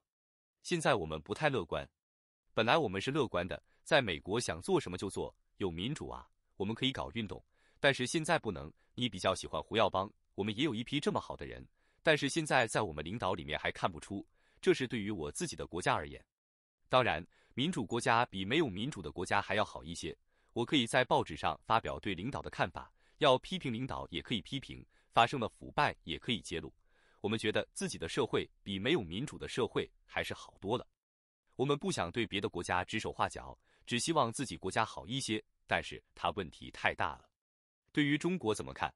现在我们不太乐观。本来我们是乐观的，在美国想做什么就做，有民主啊，我们可以搞运动。但是现在不能。你比较喜欢胡耀邦，我们也有一批这么好的人，但是现在在我们领导里面还看不出。这是对于我自己的国家而言。当然，民主国家比没有民主的国家还要好一些。我可以在报纸上发表对领导的看法，要批评领导也可以批评，发生了腐败也可以揭露。我们觉得自己的社会比没有民主的社会还是好多了。我们不想对别的国家指手画脚，只希望自己国家好一些。但是它问题太大了。对于中国怎么看？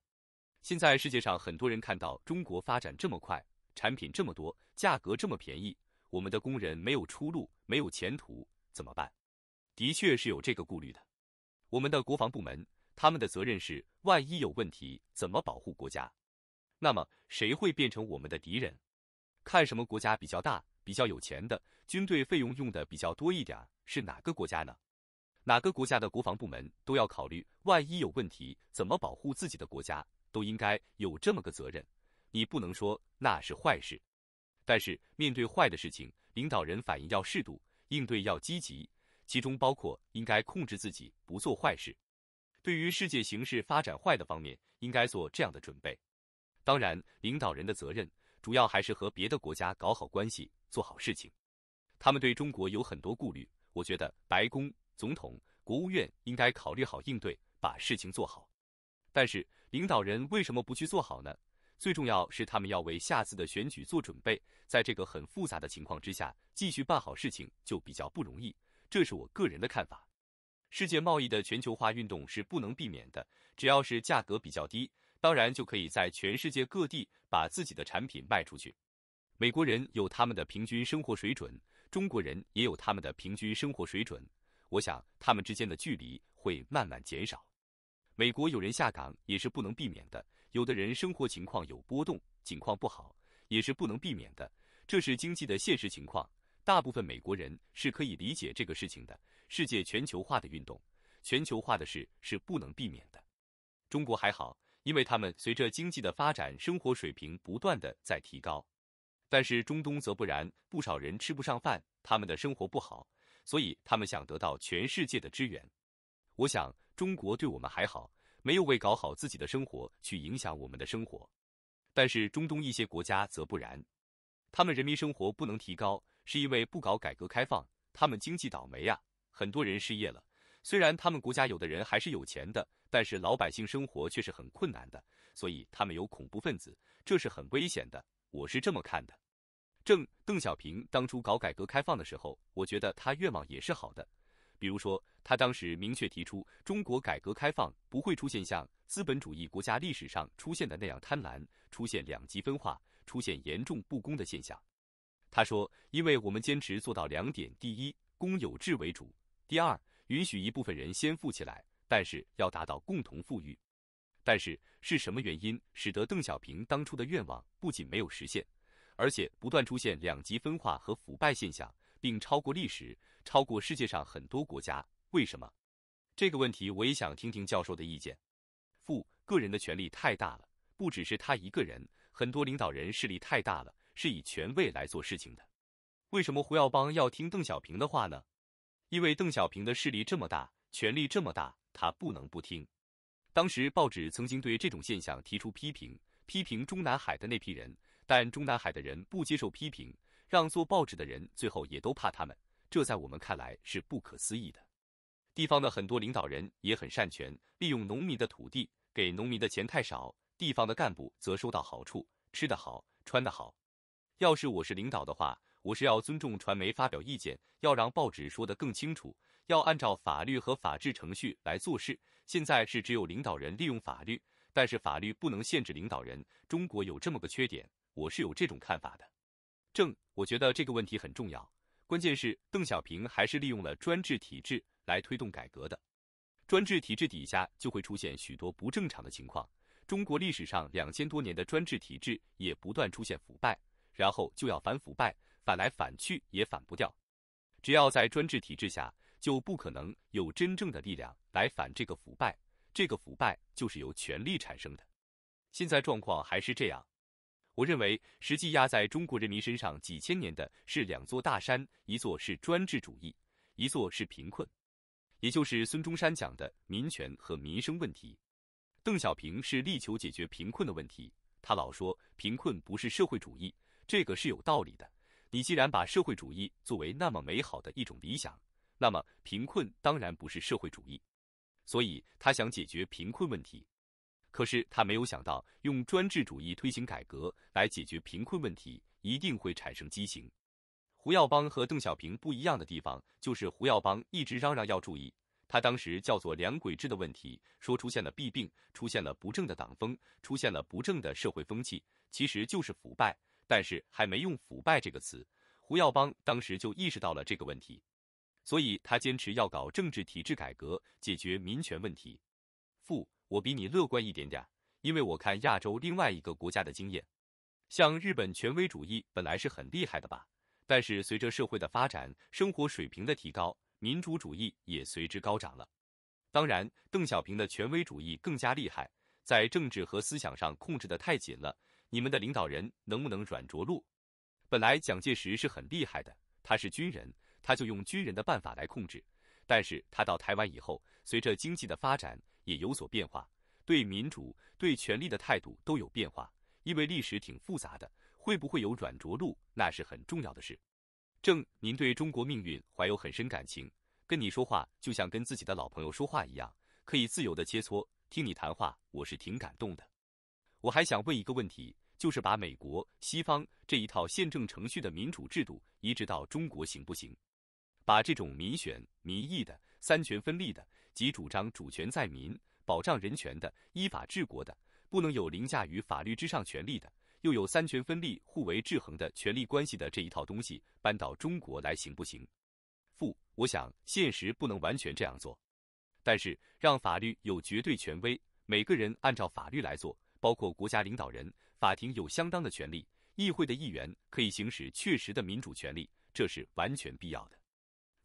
现在世界上很多人看到中国发展这么快，产品这么多，价格这么便宜，我们的工人没有出路，没有前途怎么办？的确是有这个顾虑的。我们的国防部门，他们的责任是，万一有问题，怎么保护国家？那么谁会变成我们的敌人？看什么国家比较大、比较有钱的，军队费用用的比较多一点，是哪个国家呢？哪个国家的国防部门都要考虑，万一有问题，怎么保护自己的国家？都应该有这么个责任。你不能说那是坏事，但是面对坏的事情，领导人反应要适度，应对要积极。其中包括应该控制自己不做坏事，对于世界形势发展坏的方面，应该做这样的准备。当然，领导人的责任主要还是和别的国家搞好关系，做好事情。他们对中国有很多顾虑，我觉得白宫、总统、国务院应该考虑好应对，把事情做好。但是，领导人为什么不去做好呢？最重要是他们要为下次的选举做准备，在这个很复杂的情况之下，继续办好事情就比较不容易。这是我个人的看法。世界贸易的全球化运动是不能避免的，只要是价格比较低，当然就可以在全世界各地把自己的产品卖出去。美国人有他们的平均生活水准，中国人也有他们的平均生活水准，我想他们之间的距离会慢慢减少。美国有人下岗也是不能避免的，有的人生活情况有波动，情况不好也是不能避免的，这是经济的现实情况。大部分美国人是可以理解这个事情的。世界全球化的运动，全球化的事是不能避免的。中国还好，因为他们随着经济的发展，生活水平不断的在提高。但是中东则不然，不少人吃不上饭，他们的生活不好，所以他们想得到全世界的支援。我想中国对我们还好，没有为搞好自己的生活去影响我们的生活。但是中东一些国家则不然，他们人民生活不能提高。是因为不搞改革开放，他们经济倒霉啊，很多人失业了。虽然他们国家有的人还是有钱的，但是老百姓生活却是很困难的，所以他们有恐怖分子，这是很危险的。我是这么看的。郑邓小平当初搞改革开放的时候，我觉得他愿望也是好的。比如说，他当时明确提出，中国改革开放不会出现像资本主义国家历史上出现的那样贪婪、出现两极分化、出现严重不公的现象。他说：“因为我们坚持做到两点，第一，公有制为主；第二，允许一部分人先富起来，但是要达到共同富裕。”但是是什么原因使得邓小平当初的愿望不仅没有实现，而且不断出现两极分化和腐败现象，并超过历史，超过世界上很多国家？为什么？这个问题我也想听听教授的意见。富个人的权力太大了，不只是他一个人，很多领导人势力太大了。是以权位来做事情的。为什么胡耀邦要听邓小平的话呢？因为邓小平的势力这么大，权力这么大，他不能不听。当时报纸曾经对这种现象提出批评，批评中南海的那批人，但中南海的人不接受批评，让做报纸的人最后也都怕他们。这在我们看来是不可思议的。地方的很多领导人也很善权，利用农民的土地，给农民的钱太少，地方的干部则收到好处，吃得好，穿得好。要是我是领导的话，我是要尊重传媒发表意见，要让报纸说得更清楚，要按照法律和法治程序来做事。现在是只有领导人利用法律，但是法律不能限制领导人。中国有这么个缺点，我是有这种看法的。正，我觉得这个问题很重要。关键是邓小平还是利用了专制体制来推动改革的。专制体制底下就会出现许多不正常的情况。中国历史上两千多年的专制体制也不断出现腐败。然后就要反腐败，反来反去也反不掉。只要在专制体制下，就不可能有真正的力量来反这个腐败。这个腐败就是由权力产生的。现在状况还是这样。我认为，实际压在中国人民身上几千年的，是两座大山：一座是专制主义，一座是贫困。也就是孙中山讲的民权和民生问题。邓小平是力求解决贫困的问题，他老说贫困不是社会主义。这个是有道理的。你既然把社会主义作为那么美好的一种理想，那么贫困当然不是社会主义。所以他想解决贫困问题，可是他没有想到用专制主义推行改革来解决贫困问题，一定会产生畸形。胡耀邦和邓小平不一样的地方，就是胡耀邦一直嚷嚷要注意，他当时叫做“两轨制的问题，说出现了弊病，出现了不正的党风，出现了不正的社会风气，其实就是腐败。但是还没用“腐败”这个词，胡耀邦当时就意识到了这个问题，所以他坚持要搞政治体制改革，解决民权问题。父，我比你乐观一点点，因为我看亚洲另外一个国家的经验，像日本，权威主义本来是很厉害的吧，但是随着社会的发展，生活水平的提高，民主主义也随之高涨了。当然，邓小平的权威主义更加厉害，在政治和思想上控制得太紧了。你们的领导人能不能软着陆？本来蒋介石是很厉害的，他是军人，他就用军人的办法来控制。但是他到台湾以后，随着经济的发展也有所变化，对民主、对权力的态度都有变化。因为历史挺复杂的，会不会有软着陆，那是很重要的事。正您对中国命运怀有很深感情，跟你说话就像跟自己的老朋友说话一样，可以自由的切磋。听你谈话，我是挺感动的。我还想问一个问题。就是把美国西方这一套宪政程序的民主制度移植到中国行不行？把这种民选、民意的、三权分立的，即主张主权在民、保障人权的、依法治国的，不能有凌驾于法律之上权力的，又有三权分立互为制衡的权力关系的这一套东西搬到中国来行不行？不，我想现实不能完全这样做。但是让法律有绝对权威，每个人按照法律来做，包括国家领导人。法庭有相当的权利，议会的议员可以行使确实的民主权利，这是完全必要的。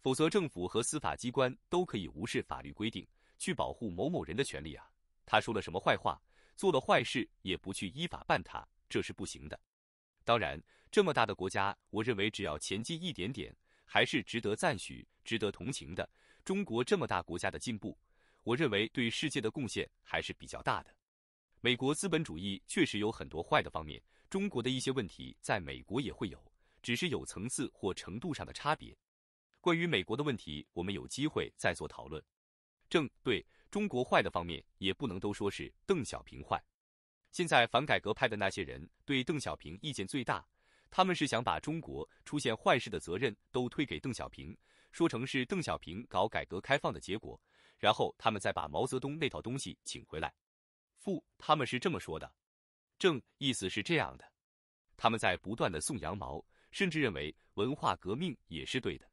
否则，政府和司法机关都可以无视法律规定，去保护某某人的权利啊！他说了什么坏话，做了坏事也不去依法办他，这是不行的。当然，这么大的国家，我认为只要前进一点点，还是值得赞许、值得同情的。中国这么大国家的进步，我认为对世界的贡献还是比较大的。美国资本主义确实有很多坏的方面，中国的一些问题在美国也会有，只是有层次或程度上的差别。关于美国的问题，我们有机会再做讨论。正对中国坏的方面，也不能都说是邓小平坏。现在反改革派的那些人对邓小平意见最大，他们是想把中国出现坏事的责任都推给邓小平，说成是邓小平搞改革开放的结果，然后他们再把毛泽东那套东西请回来。不，他们是这么说的，正意思是这样的，他们在不断的送羊毛，甚至认为文化革命也是对的。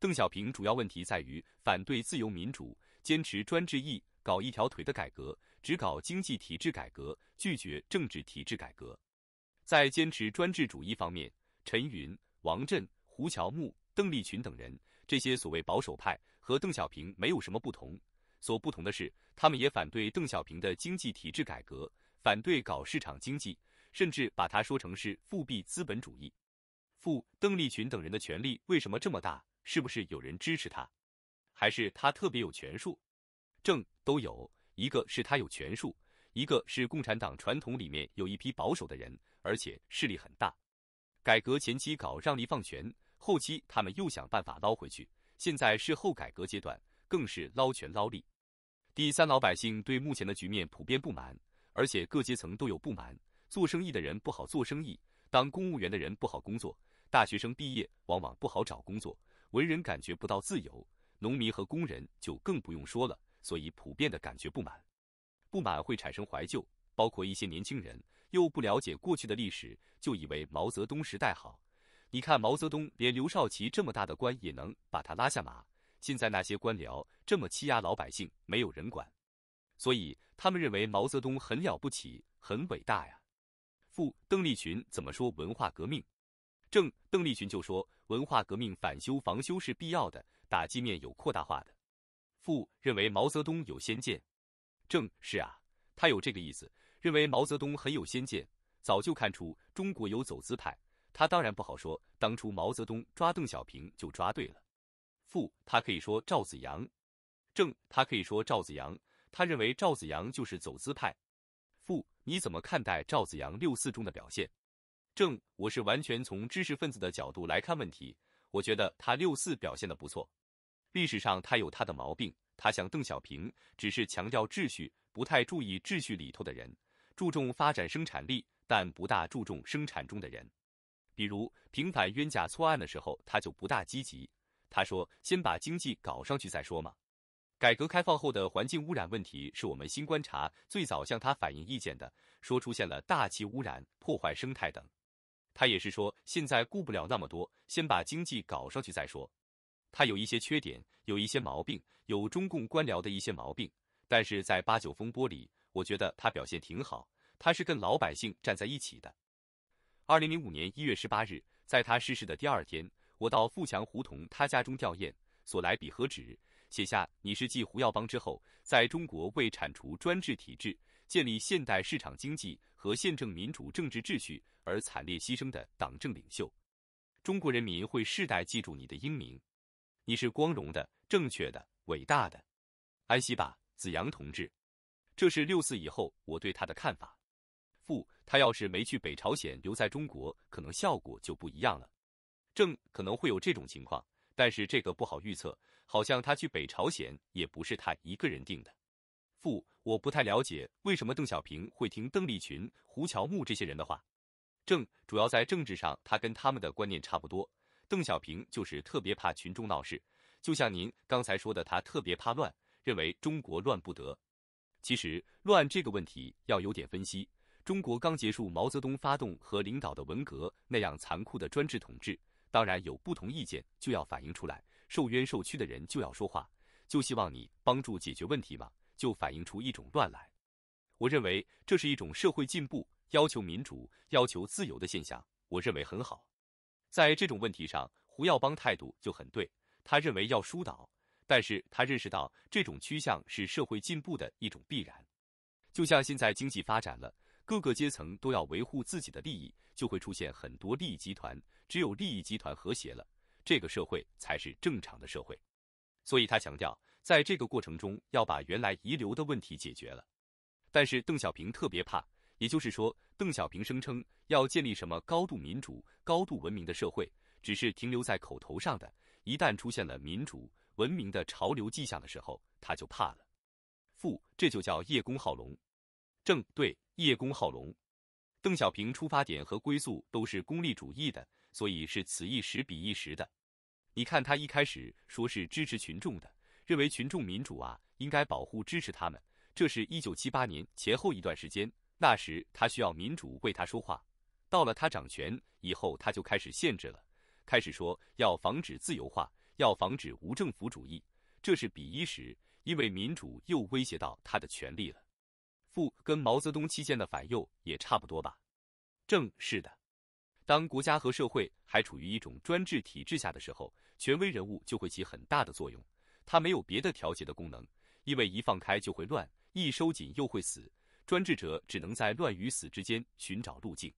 邓小平主要问题在于反对自由民主，坚持专制意，搞一条腿的改革，只搞经济体制改革，拒绝政治体制改革。在坚持专制主义方面，陈云、王震、胡乔木、邓力群等人这些所谓保守派和邓小平没有什么不同，所不同的是。他们也反对邓小平的经济体制改革，反对搞市场经济，甚至把他说成是复辟资本主义。复邓丽群等人的权力为什么这么大？是不是有人支持他？还是他特别有权术？正都有一个是他有权术，一个是共产党传统里面有一批保守的人，而且势力很大。改革前期搞让利放权，后期他们又想办法捞回去。现在是后改革阶段，更是捞权捞利。第三，老百姓对目前的局面普遍不满，而且各阶层都有不满。做生意的人不好做生意，当公务员的人不好工作，大学生毕业往往不好找工作，文人感觉不到自由，农民和工人就更不用说了。所以普遍的感觉不满，不满会产生怀旧，包括一些年轻人又不了解过去的历史，就以为毛泽东时代好。你看毛泽东连刘少奇这么大的官也能把他拉下马。现在那些官僚这么欺压老百姓，没有人管，所以他们认为毛泽东很了不起，很伟大呀。傅邓丽群怎么说文化革命？正邓丽群就说文化革命反修防修是必要的，打击面有扩大化的。傅认为毛泽东有先见，正是啊，他有这个意思，认为毛泽东很有先见，早就看出中国有走资派。他当然不好说，当初毛泽东抓邓小平就抓对了。傅，他可以说赵子阳，正他可以说赵子阳，他认为赵子阳就是走资派。傅，你怎么看待赵子阳六四中的表现？正我是完全从知识分子的角度来看问题，我觉得他六四表现的不错。历史上他有他的毛病，他像邓小平，只是强调秩序，不太注意秩序里头的人，注重发展生产力，但不大注重生产中的人。比如平反冤假错案的时候，他就不大积极。他说：“先把经济搞上去再说嘛。改革开放后的环境污染问题是我们新观察最早向他反映意见的，说出现了大气污染、破坏生态等。他也是说现在顾不了那么多，先把经济搞上去再说。他有一些缺点，有一些毛病，有中共官僚的一些毛病，但是在八九风波里，我觉得他表现挺好，他是跟老百姓站在一起的。二零零五年一月十八日，在他逝世的第二天。”我到富强胡同他家中吊唁，所来笔和纸，写下你是继胡耀邦之后，在中国为铲除专制体制、建立现代市场经济和宪政民主政治秩序而惨烈牺牲的党政领袖，中国人民会世代记住你的英名，你是光荣的、正确的、伟大的，安息吧，子扬同志。这是六四以后我对他的看法。父，他要是没去北朝鲜，留在中国，可能效果就不一样了。正可能会有这种情况，但是这个不好预测。好像他去北朝鲜也不是他一个人定的。父，我不太了解为什么邓小平会听邓丽群、胡乔木这些人的话。正主要在政治上，他跟他们的观念差不多。邓小平就是特别怕群众闹事，就像您刚才说的，他特别怕乱，认为中国乱不得。其实乱这个问题要有点分析。中国刚结束毛泽东发动和领导的文革那样残酷的专制统治。当然有不同意见就要反映出来，受冤受屈的人就要说话，就希望你帮助解决问题嘛，就反映出一种乱来。我认为这是一种社会进步，要求民主，要求自由的现象。我认为很好。在这种问题上，胡耀邦态度就很对，他认为要疏导，但是他认识到这种趋向是社会进步的一种必然。就像现在经济发展了，各个阶层都要维护自己的利益，就会出现很多利益集团。只有利益集团和谐了，这个社会才是正常的社会。所以他强调，在这个过程中要把原来遗留的问题解决了。但是邓小平特别怕，也就是说，邓小平声称要建立什么高度民主、高度文明的社会，只是停留在口头上的。一旦出现了民主、文明的潮流迹象的时候，他就怕了。负，这就叫叶公好龙。正对叶公好龙，邓小平出发点和归宿都是功利主义的。所以是此一时彼一时的。你看，他一开始说是支持群众的，认为群众民主啊，应该保护支持他们。这是一九七八年前后一段时间，那时他需要民主为他说话。到了他掌权以后，他就开始限制了，开始说要防止自由化，要防止无政府主义。这是彼一时，因为民主又威胁到他的权利了。复跟毛泽东期间的反右也差不多吧？正是的。当国家和社会还处于一种专制体制下的时候，权威人物就会起很大的作用。他没有别的调节的功能，因为一放开就会乱，一收紧又会死。专制者只能在乱与死之间寻找路径。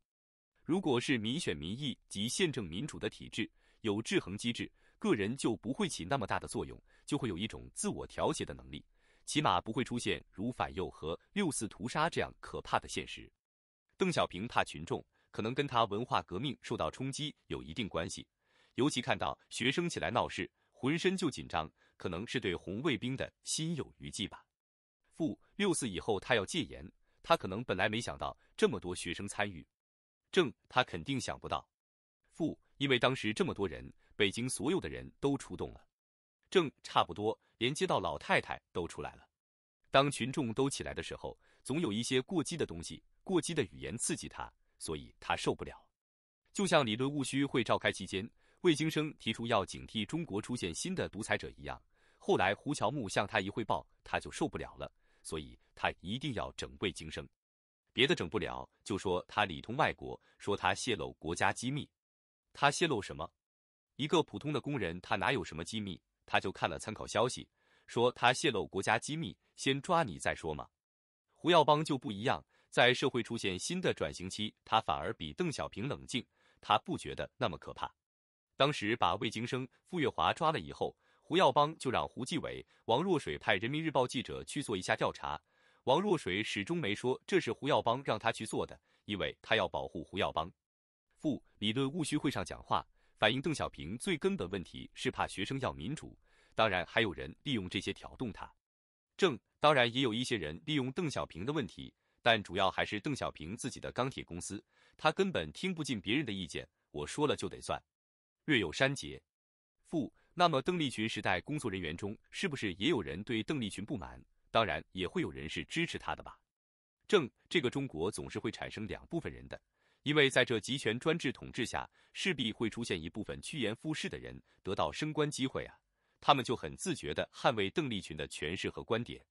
如果是民选民意及宪政民主的体制，有制衡机制，个人就不会起那么大的作用，就会有一种自我调节的能力，起码不会出现如反右和六四屠杀这样可怕的现实。邓小平怕群众。可能跟他文化革命受到冲击有一定关系，尤其看到学生起来闹事，浑身就紧张，可能是对红卫兵的心有余悸吧。傅，六四以后他要戒严，他可能本来没想到这么多学生参与。正他肯定想不到。傅，因为当时这么多人，北京所有的人都出动了。正差不多，连街道老太太都出来了。当群众都起来的时候，总有一些过激的东西、过激的语言刺激他。所以他受不了，就像理论务虚会召开期间，魏京生提出要警惕中国出现新的独裁者一样。后来胡乔木向他一汇报，他就受不了了，所以他一定要整魏京生，别的整不了，就说他里通外国，说他泄露国家机密。他泄露什么？一个普通的工人，他哪有什么机密？他就看了参考消息，说他泄露国家机密，先抓你再说嘛。胡耀邦就不一样。在社会出现新的转型期，他反而比邓小平冷静，他不觉得那么可怕。当时把魏京生、傅月华抓了以后，胡耀邦就让胡继伟、王若水派人民日报记者去做一下调查。王若水始终没说这是胡耀邦让他去做的，因为他要保护胡耀邦。傅理论务虚会上讲话，反映邓小平最根本问题是怕学生要民主，当然还有人利用这些挑动他。正当然也有一些人利用邓小平的问题。但主要还是邓小平自己的钢铁公司，他根本听不进别人的意见，我说了就得算。略有删节。不，那么邓丽群时代工作人员中，是不是也有人对邓丽群不满？当然也会有人是支持他的吧。正，这个中国总是会产生两部分人的，因为在这集权专制统治下，势必会出现一部分趋炎附势的人得到升官机会啊，他们就很自觉地捍卫邓丽群的权势和观点。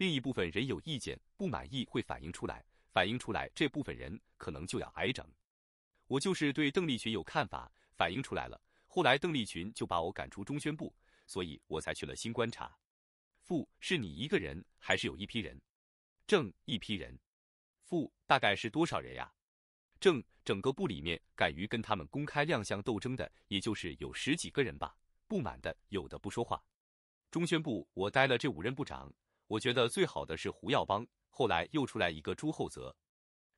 另一部分人有意见不满意会反映出来，反映出来这部分人可能就要挨整。我就是对邓丽群有看法，反映出来了，后来邓丽群就把我赶出中宣部，所以我才去了新观察。副是你一个人还是有一批人？正一批人，副大概是多少人呀？正整个部里面敢于跟他们公开亮相斗争的，也就是有十几个人吧。不满的有的不说话。中宣部我待了这五任部长。我觉得最好的是胡耀邦，后来又出来一个朱厚泽，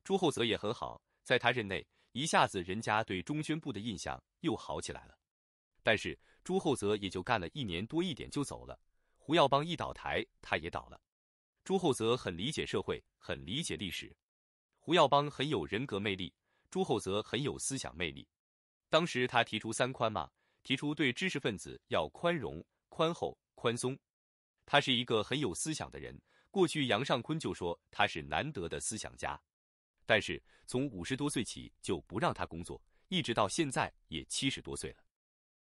朱厚泽也很好，在他任内一下子人家对中宣部的印象又好起来了。但是朱厚泽也就干了一年多一点就走了，胡耀邦一倒台他也倒了。朱厚泽很理解社会，很理解历史，胡耀邦很有人格魅力，朱厚泽很有思想魅力。当时他提出“三宽”嘛，提出对知识分子要宽容、宽厚、宽松。他是一个很有思想的人。过去杨尚昆就说他是难得的思想家，但是从五十多岁起就不让他工作，一直到现在也七十多岁了。